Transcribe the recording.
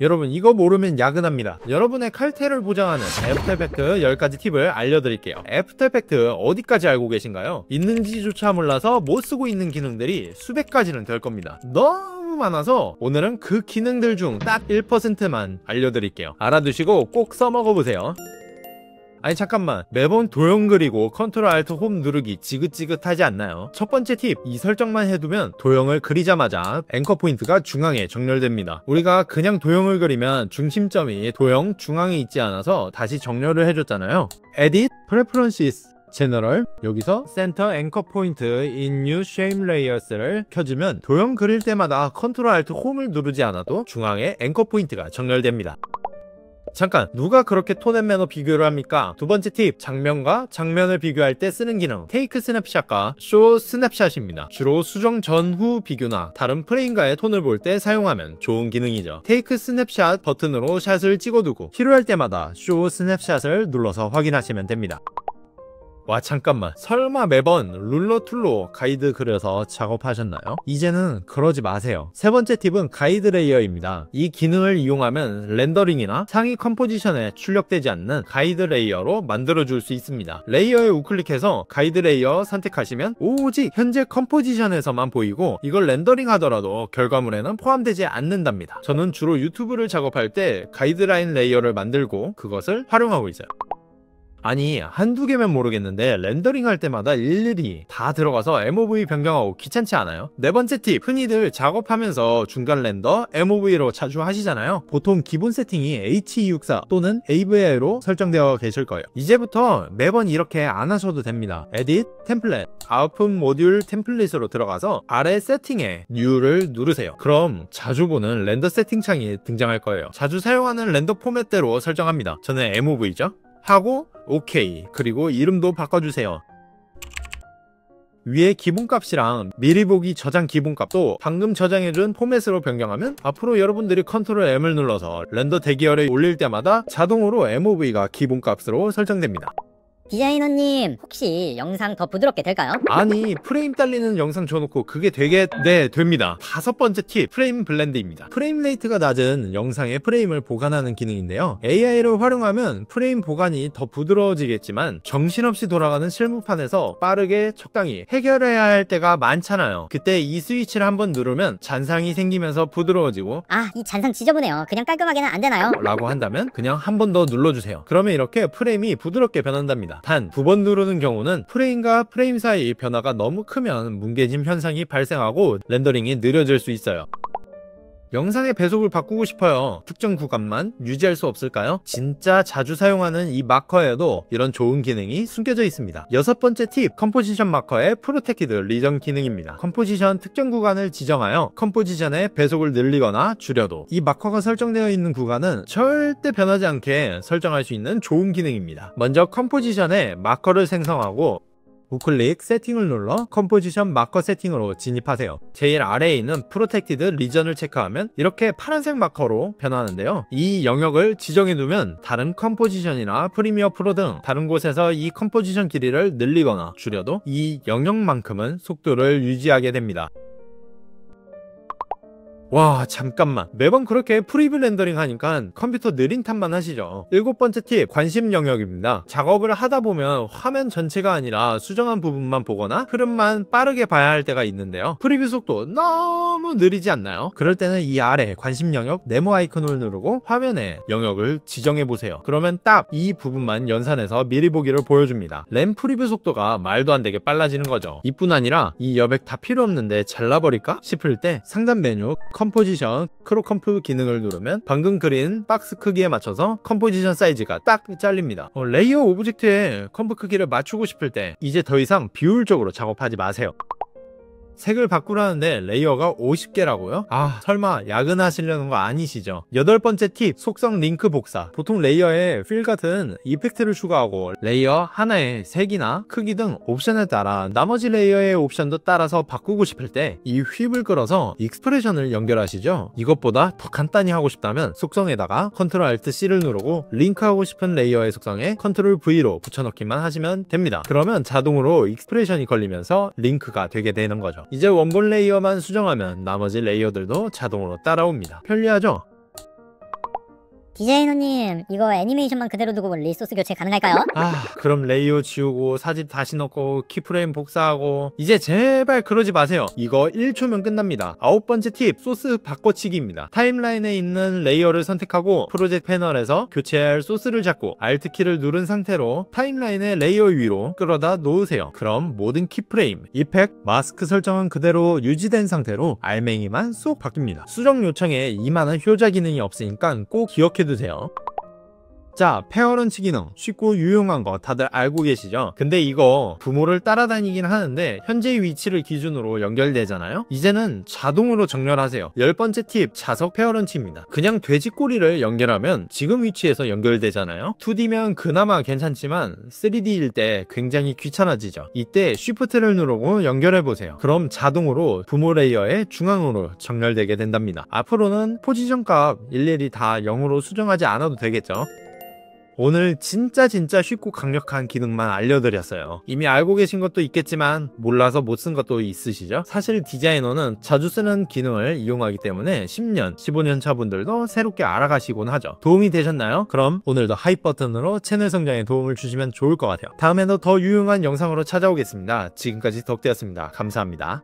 여러분 이거 모르면 야근합니다 여러분의 칼퇴를 보장하는 애프터팩트 10가지 팁을 알려드릴게요 애프터팩트 어디까지 알고 계신가요? 있는지조차 몰라서 못쓰고 있는 기능들이 수백 가지는 될 겁니다 너무 많아서 오늘은 그 기능들 중 딱 1%만 알려드릴게요 알아두시고 꼭 써먹어보세요 아니 잠깐만 매번 도형 그리고 컨트롤 알트 홈 누르기 지긋지긋하지 않나요? 첫 번째 팁 이 설정만 해두면 도형을 그리자마자 앵커 포인트가 중앙에 정렬됩니다 우리가 그냥 도형을 그리면 중심점이 도형 중앙에 있지 않아서 다시 정렬을 해줬잖아요 Edit Preferences 제너럴 여기서 센터 앵커 포인트 인뉴 쉐임 레이어스를 켜주면 도형 그릴 때마다 컨트롤 알트 홈을 누르지 않아도 중앙에 앵커 포인트가 정렬됩니다 잠깐 누가 그렇게 톤 앤매너 비교를 합니까? 두 번째 팁 장면과 장면을 비교할 때 쓰는 기능 테이크 스냅샷과 쇼 스냅샷입니다. 주로 수정 전 후 비교나 다른 프레임과의 톤을 볼 때 사용하면 좋은 기능이죠. 테이크 스냅샷 버튼으로 샷을 찍어두고 필요할 때마다 쇼 스냅샷을 눌러서 확인하시면 됩니다. 와 잠깐만 설마 매번 룰러 툴로 가이드 그려서 작업하셨나요? 이제는 그러지 마세요 세 번째 팁은 가이드 레이어입니다 이 기능을 이용하면 렌더링이나 상위 컴포지션에 출력되지 않는 가이드 레이어로 만들어줄 수 있습니다 레이어에 우클릭해서 가이드 레이어 선택하시면 오직 현재 컴포지션에서만 보이고 이걸 렌더링 하더라도 결과물에는 포함되지 않는답니다 저는 주로 유튜브를 작업할 때 가이드라인 레이어를 만들고 그것을 활용하고 있어요 아니 한두 개면 모르겠는데 렌더링 할 때마다 일일이 다 들어가서 MOV 변경하고 귀찮지 않아요? 네 번째 팁 흔히들 작업하면서 중간 렌더 MOV로 자주 하시잖아요 보통 기본 세팅이 H264 e 또는 AVI로 설정되어 계실 거예요 이제부터 매번 이렇게 안 하셔도 됩니다 에딧 템플릿 아웃풋 모듈 템플릿으로 들어가서 아래 세팅에 뉴를 누르세요 그럼 자주 보는 렌더 세팅 창이 등장할 거예요 자주 사용하는 렌더 포맷대로 설정합니다 저는 MOV죠 하고 오케이 그리고 이름도 바꿔주세요 위에 기본값이랑 미리 보기 저장 기본값도 방금 저장해준 포맷으로 변경하면 앞으로 여러분들이 컨트롤 M을 눌러서 렌더 대기열에 올릴 때마다 자동으로 MOV가 기본값으로 설정됩니다 디자이너님 혹시 영상 더 부드럽게 될까요? 아니 프레임 딸리는 영상 줘놓고 그게 되게 네 됩니다 다섯 번째 팁 프레임 블렌드입니다 프레임 레이트가 낮은 영상의 프레임을 보관하는 기능인데요 AI를 활용하면 프레임 보관이 더 부드러워지겠지만 정신없이 돌아가는 실무판에서 빠르게 적당히 해결해야 할 때가 많잖아요 그때 이 스위치를 한번 누르면 잔상이 생기면서 부드러워지고 아 이 잔상 지저분해요 그냥 깔끔하게는 안 되나요? 라고 한다면 그냥 한 번 더 눌러주세요 그러면 이렇게 프레임이 부드럽게 변한답니다 단두번 누르는 경우는 프레임과 프레임 사이 변화가 너무 크면 뭉개짐 현상이 발생하고 렌더링이 느려질 수 있어요. 영상의 배속을 바꾸고 싶어요. 특정 구간만 유지할 수 없을까요? 진짜 자주 사용하는 이 마커에도 이런 좋은 기능이 숨겨져 있습니다. 여섯 번째 팁, 컴포지션 마커의 프로테키드 리정 기능입니다. 컴포지션 특정 구간을 지정하여 컴포지션의 배속을 늘리거나 줄여도 이 마커가 설정되어 있는 구간은 절대 변하지 않게 설정할 수 있는 좋은 기능입니다. 먼저 컴포지션에 마커를 생성하고 우클릭 세팅을 눌러 컴포지션 마커 세팅으로 진입하세요. 제일 아래에 있는 프로텍티드 리전을 체크하면 이렇게 파란색 마커로 변하는데요. 이 영역을 지정해 두면 다른 컴포지션이나 프리미어 프로 등 다른 곳에서 이 컴포지션 길이를 늘리거나 줄여도 이 영역만큼은 속도를 유지하게 됩니다. 와 잠깐만 매번 그렇게 프리뷰 렌더링 하니까 컴퓨터 느린 탓만 하시죠 일곱 번째 팁 관심 영역입니다 작업을 하다 보면 화면 전체가 아니라 수정한 부분만 보거나 흐름만 빠르게 봐야 할 때가 있는데요 프리뷰 속도 너무 느리지 않나요? 그럴 때는 이 아래 관심 영역 네모 아이콘을 누르고 화면에 영역을 지정해 보세요 그러면 딱 이 부분만 연산해서 미리 보기를 보여줍니다 램 프리뷰 속도가 말도 안 되게 빨라지는 거죠 이뿐 아니라 이 여백 다 필요 없는데 잘라버릴까? 싶을 때 상단 메뉴 컴포지션 크롭 컴프 기능을 누르면 방금 그린 박스 크기에 맞춰서 컴포지션 사이즈가 딱 잘립니다. 어, 레이어 오브젝트의 컴프 크기를 맞추고 싶을 때 이제 더 이상 비율적으로 작업하지 마세요. 색을 바꾸라는데 레이어가 50개라고요? 아 설마 야근하시려는 거 아니시죠? 여덟 번째 팁 속성 링크 복사 보통 레이어에 필 같은 이펙트를 추가하고 레이어 하나의 색이나 크기 등 옵션에 따라 나머지 레이어의 옵션도 따라서 바꾸고 싶을 때 이 휩을 끌어서 익스프레션을 연결하시죠? 이것보다 더 간단히 하고 싶다면 속성에다가 컨트롤 Alt C를 누르고 링크하고 싶은 레이어의 속성에 컨트롤 V로 붙여넣기만 하시면 됩니다. 그러면 자동으로 익스프레션이 걸리면서 링크가 되게 되는 거죠. 이제 원본 레이어만 수정하면 나머지 레이어들도 자동으로 따라옵니다. 편리하죠? 디제이노님 이거 애니메이션만 그대로 두고 뭐 리소스 교체 가능할까요? 아 그럼 레이오 지우고 사집 다시 넣고 키프레임 복사하고 이제 제발 그러지 마세요 이거 1초면 끝납니다 아홉 번째 팁 소스 바꿔치기입니다 타임라인에 있는 레이어를 선택하고 프로젝트 패널에서 교체할 소스를 잡고 Alt키를 누른 상태로 타임라인의 레이어 위로 끌어다 놓으세요 그럼 모든 키프레임, 이펙, 마스크 설정은 그대로 유지된 상태로 알맹이만 쏙 바뀝니다 수정 요청에 이만한 효자 기능이 없으니까 꼭 기억해 기억해 두세요. 자, 페어런치 기능 쉽고 유용한 거 다들 알고 계시죠? 근데 이거 부모를 따라다니긴 하는데 현재 위치를 기준으로 연결되잖아요? 이제는 자동으로 정렬하세요. 열 번째 팁, 자석 페어런치입니다. 그냥 돼지 꼬리를 연결하면 지금 위치에서 연결되잖아요? 2D면 그나마 괜찮지만 3D일 때 굉장히 귀찮아지죠. 이때 쉬프트를 누르고 연결해보세요. 그럼 자동으로 부모 레이어의 중앙으로 정렬되게 된답니다. 앞으로는 포지션 값 일일이 다 0으로 수정하지 않아도 되겠죠? 오늘 진짜 진짜 쉽고 강력한 기능만 알려드렸어요. 이미 알고 계신 것도 있겠지만 몰라서 못 쓴 것도 있으시죠? 사실 디자이너는 자주 쓰는 기능을 이용하기 때문에 10년, 15년 차 분들도 새롭게 알아가시곤 하죠. 도움이 되셨나요? 그럼 오늘도 하이 버튼으로 채널 성장에 도움을 주시면 좋을 것 같아요. 다음에도 더 유용한 영상으로 찾아오겠습니다. 지금까지 덕대였습니다. 감사합니다.